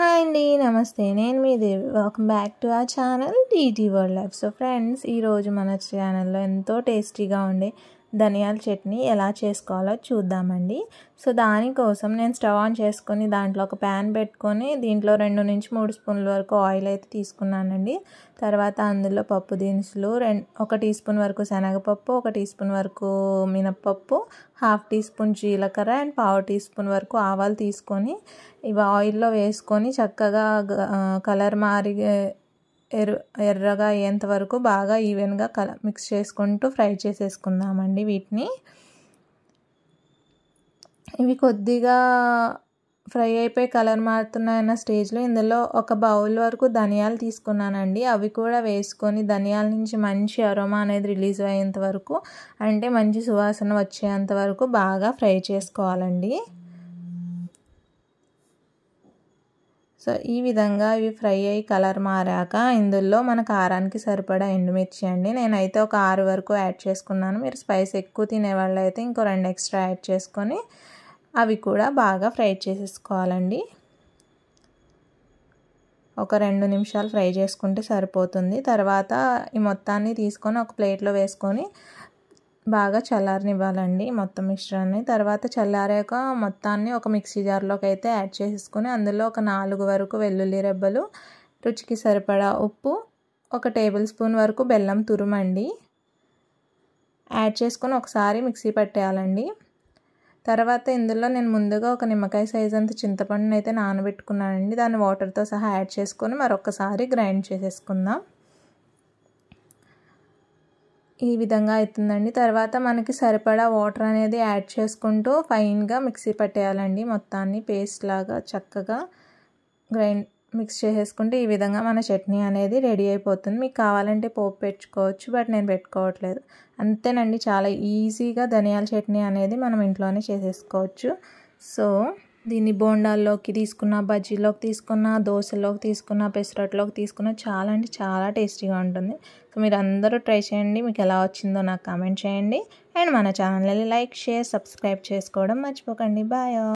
hi అండి నమస్తే నేను మీ దేవి వెల్కమ్ బ్యాక్ టు ఆ channel DT world life so friends ఈరోజు మన ఛానల్లో ఎంతో టేస్టీగా ఉండే ధనియాల చట్నీ ఎలా చేసుకోవాలో చూద్దామండి సో దానికోసం నేను స్టవ్ ఆన్ చేసుకొని దాంట్లో ఒక ప్యాన్ పెట్టుకొని దీంట్లో రెండు నుంచి మూడు స్పూన్ల వరకు ఆయిల్ అయితే తీసుకున్నానండి తర్వాత అందులో పప్పు దినుసులు రెండు ఒక టీ స్పూన్ వరకు శనగపప్పు ఒక టీ స్పూన్ వరకు మినప్పప్పు హాఫ్ టీ స్పూన్ జీలకర్ర అండ్ పావు టీ స్పూన్ వరకు ఆవాలు తీసుకొని ఇవి ఆయిల్లో వేసుకొని చక్కగా కలర్ మారి ఎర్ర ఎర్రగా అయ్యేంత వరకు బాగా ఈవెన్గా కల మిక్స్ చేసుకుంటూ ఫ్రై చేసేసుకుందామండి వీటిని ఇవి కొద్దిగా ఫ్రై అయిపోయి కలర్ మారుతున్నాయన్న స్టేజ్లో ఇందులో ఒక బౌల్ వరకు ధనియాలు తీసుకున్నానండి అవి కూడా వేసుకొని ధనియాల నుంచి మంచి అరోమా అనేది రిలీజ్ అయ్యేంత వరకు అంటే మంచి సువాసన వచ్చేంత వరకు బాగా ఫ్రై చేసుకోవాలండి సో ఈ విధంగా ఇవి ఫ్రై అయ్యి కలర్ మారాక ఇందులో మన కారానికి సరిపడా ఎండుమిర్చి అండి నేనైతే ఒక ఆరు వరకు యాడ్ చేసుకున్నాను మీరు స్పైస్ ఎక్కువ తినేవాళ్ళు అయితే ఇంకో రెండు ఎక్స్ట్రా యాడ్ చేసుకొని అవి కూడా బాగా ఫ్రై చేసేసుకోవాలండి ఒక రెండు నిమిషాలు ఫ్రై చేసుకుంటే సరిపోతుంది తర్వాత ఈ మొత్తాన్ని తీసుకొని ఒక ప్లేట్లో వేసుకొని బాగా చల్లారనివ్వాలండి మొత్తం మిశ్రాన్ని తర్వాత చల్లారాక మొత్తాన్ని ఒక మిక్సీ జార్లోకి అయితే యాడ్ చేసుకుని అందులో ఒక నాలుగు వరకు వెల్లుల్లి రెబ్బలు రుచికి సరిపడా ఉప్పు ఒక టేబుల్ స్పూన్ వరకు బెల్లం తురుమండి యాడ్ చేసుకొని ఒకసారి మిక్సీ పట్టేయాలండి తర్వాత ఇందులో నేను ముందుగా ఒక నిమ్మకాయ సైజ్ అంత చింతపండుని అయితే నానబెట్టుకున్నానండి దాన్ని వాటర్తో సహా యాడ్ చేసుకొని మరొకసారి గ్రైండ్ చేసేసుకుందాం ఈ విధంగా అవుతుందండి తర్వాత మనకి సరిపడా వాటర్ అనేది యాడ్ చేసుకుంటూ ఫైన్గా మిక్సీ పట్టేయాలండి మొత్తాన్ని పేస్ట్ లాగా చక్కగా గ్రైండ్ మిక్స్ చేసేసుకుంటే ఈ విధంగా మన చట్నీ అనేది రెడీ అయిపోతుంది మీకు కావాలంటే పోపు పెట్టుకోవచ్చు బట్ నేను పెట్టుకోవట్లేదు అంతేనండి చాలా ఈజీగా ధనియాల చట్నీ అనేది మనం ఇంట్లోనే చేసేసుకోవచ్చు సో దీన్ని బోండాల్లోకి తీసుకున్న బజ్జీలోకి తీసుకున్న దోశలోకి తీసుకున్న పెసరట్లోకి తీసుకున్న చాలా అంటే చాలా టేస్టీగా ఉంటుంది సో మీరు అందరూ ట్రై చేయండి మీకు ఎలా వచ్చిందో నాకు కామెంట్ చేయండి అండ్ మన ఛానల్ని లైక్ షేర్ సబ్స్క్రైబ్ చేసుకోవడం మర్చిపోకండి బాయ్